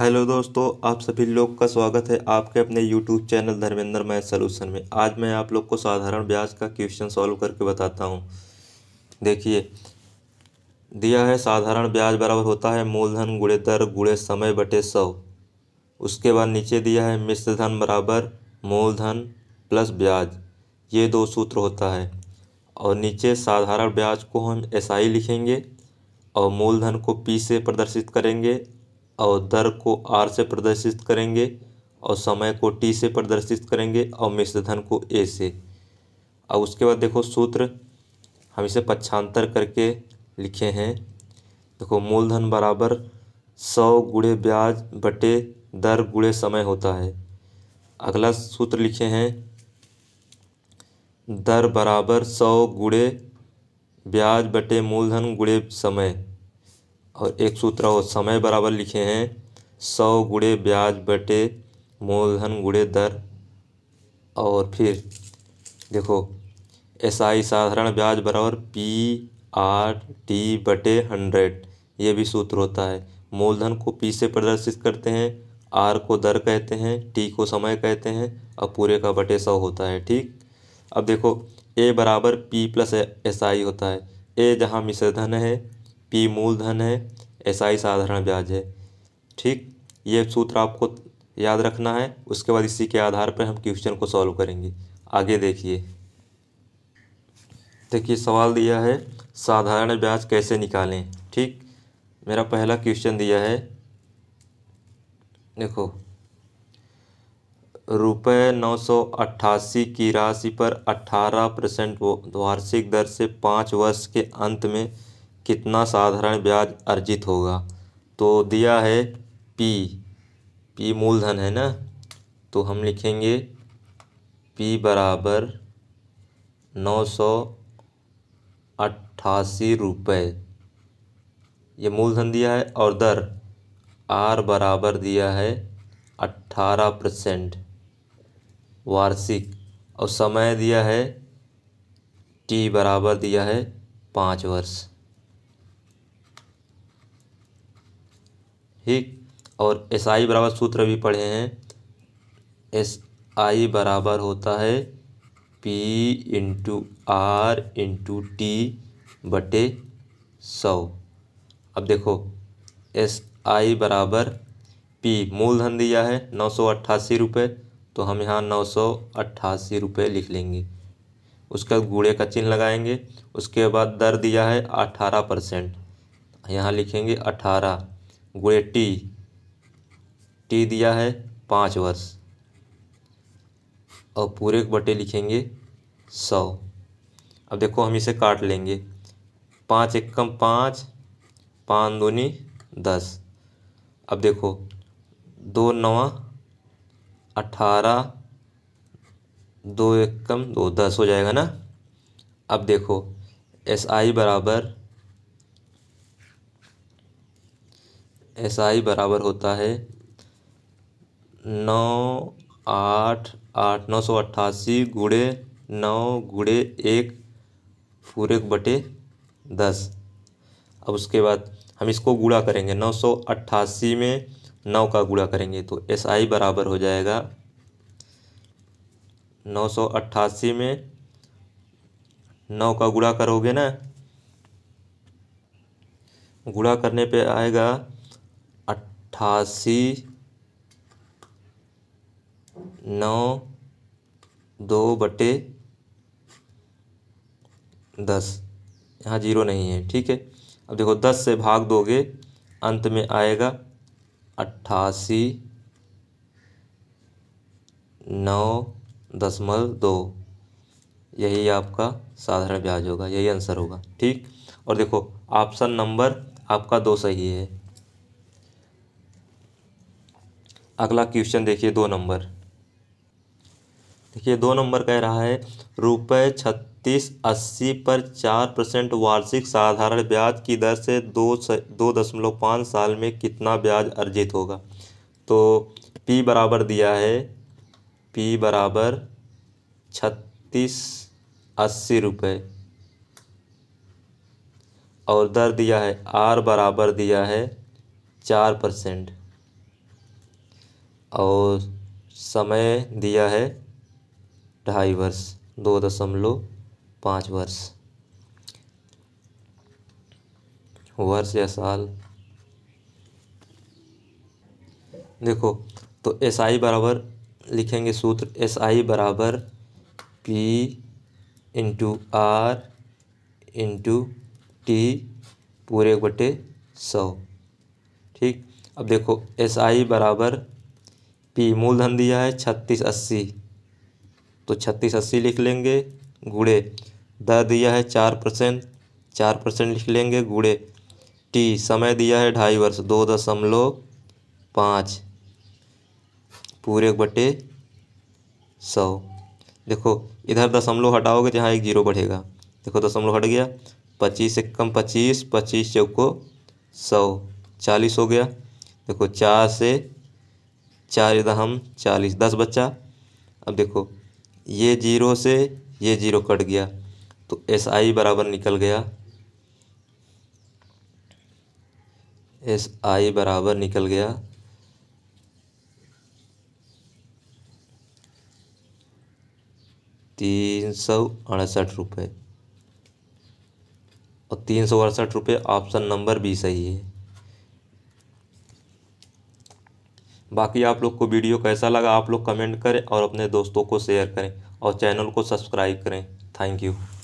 hello दोस्तों आप सभी लोग का स्वागत है आपके अपने YouTube channel Dharmendra math solution में आज मैं आप लोग को साधारण ब्याज का क्वेश्चन सॉल्व करके बताता हूं देखिए दिया है साधारण ब्याज बराबर होता है मूलधन गुड़े दर गुड़े समय बटे सौ उसके बाद नीचे दिया है मिश्र धन बराबर मूलधन प्लस ब्याज ये दो सूत्र होता है और नीचे साधारण ब्याज को हम SI लिखेंगे और मूलधन को पी से प्रदर्शित करेंगे और दर को आर से प्रदर्शित करेंगे और समय को टी से प्रदर्शित करेंगे और मिश्र धन को ए से और उसके बाद देखो सूत्र हम इसे पक्षांतर करके लिखे हैं देखो मूलधन बराबर सौ गुड़े ब्याज बटे दर गुड़े समय होता है अगला सूत्र लिखे हैं दर बराबर सौ गुड़े ब्याज बटे मूलधन गुड़े समय और एक सूत्र और समय बराबर लिखे हैं सौ गुड़े ब्याज बटे मूलधन गुड़े दर और फिर देखो एस आई साधारण ब्याज बराबर पी आर टी बटे हंड्रेड ये भी सूत्र होता है मूलधन को पी से प्रदर्शित करते हैं आर को दर कहते हैं टी को समय कहते हैं और पूरे का बटे सौ होता है ठीक अब देखो ए बराबर पी प्लस एस आई होता है ए जहाँ मिश्रधन है पी मूलधन है एस आई साधारण ब्याज है ठीक ये सूत्र आपको याद रखना है उसके बाद इसी के आधार पर हम क्वेश्चन को सॉल्व करेंगे आगे देखिए देखिए सवाल दिया है साधारण ब्याज कैसे निकालें ठीक मेरा पहला क्वेश्चन दिया है देखो रुपये नौ सौ अट्ठासी की राशि पर अट्ठारह परसेंट वार्षिक दर से पाँच वर्ष के अंत में कितना साधारण ब्याज अर्जित होगा तो दिया है पी पी मूलधन है ना तो हम लिखेंगे पी बराबर नौ सौ अट्ठासी रुपये ये मूलधन दिया है और दर आर बराबर दिया है अट्ठारह परसेंट वार्षिक और समय दिया है टी बराबर दिया है पाँच वर्ष ठीक और एस आई बराबर सूत्र भी पढ़े हैं एस आई बराबर होता है P into R into T बटे सौ अब देखो एस आई बराबर पी मूलधन दिया है नौ सौ अट्ठासी रुपये तो हम यहाँ नौ सौ अट्ठासी रुपये लिख लेंगे उसके बाद गूढ़े का चिन्ह लगाएंगे उसके बाद दर दिया है अठारह परसेंट यहाँ लिखेंगे अठारह गुणे टी टी दिया है पाँच वर्ष और पूरे बटे लिखेंगे सौ अब देखो हम इसे काट लेंगे पाँच एक कम पाँच पाँच दूनी दस अब देखो दो नवा अठारह दो एक कम दो दस हो जाएगा ना अब देखो एस आई बराबर एस आई बराबर होता है नौ आठ आठ नौ सौ अट्ठासी गुड़े नौ गुड़े एक पूरे बटे दस अब उसके बाद हम इसको गुड़ा करेंगे नौ सौ अट्ठासी में नौ का गुड़ा करेंगे तो एस आई बराबर हो जाएगा नौ सौ अट्ठासी में नौ का गुड़ा करोगे ना गुड़ा करने पे आएगा अट्ठासी नौ दो बटे दस यहाँ जीरो नहीं है ठीक है अब देखो दस से भाग दोगे अंत में आएगा अट्ठासी नौ दशमलव दो यही आपका साधारण ब्याज होगा यही आंसर होगा ठीक और देखो ऑप्शन नंबर आपका दो सही है अगला क्वेश्चन देखिए दो नंबर देखिए दो नंबर कह रहा है रुपये छत्तीस अस्सी पर चार परसेंट वार्षिक साधारण ब्याज की दर से दो दो दशमलव पाँच साल में कितना ब्याज अर्जित होगा तो पी बराबर दिया है पी बराबर छत्तीस अस्सी रुपये और दर दिया है आर बराबर दिया है चार परसेंट और समय दिया है ढाई वर्ष दो दशमलव पाँच वर्ष वर्ष या साल देखो तो एस आई बराबर लिखेंगे सूत्र एस आई बराबर P into R into T पूरे बटे सौ ठीक अब देखो एस आई बराबर पी मूलधन दिया है छत्तीस अस्सी तो छत्तीस अस्सी लिख लेंगे गुड़े दर दिया है चार परसेंट चार परसेंट लिख लेंगे गुड़े टी समय दिया है ढाई वर्ष दो दशमलव पाँच पूरे बटे सौ देखो इधर दशमलव हटाओगे जहाँ तो एक जीरो बढ़ेगा देखो दशमलव हट गया पच्चीस से कम पच्चीस पच्चीस चौको सौ चालीस हो गया देखो चार से चार दहम चालीस दस बच्चा अब देखो ये जीरो से ये जीरो कट गया तो एस आई बराबर निकल गया एस आई बराबर निकल गया तीन सौ अड़सठ रुपये और तीन सौ अड़सठ रुपये ऑप्शन नंबर बी सही है बाकी आप लोग को वीडियो कैसा लगा आप लोग कमेंट करें और अपने दोस्तों को शेयर करें और चैनल को सब्सक्राइब करें थैंक यू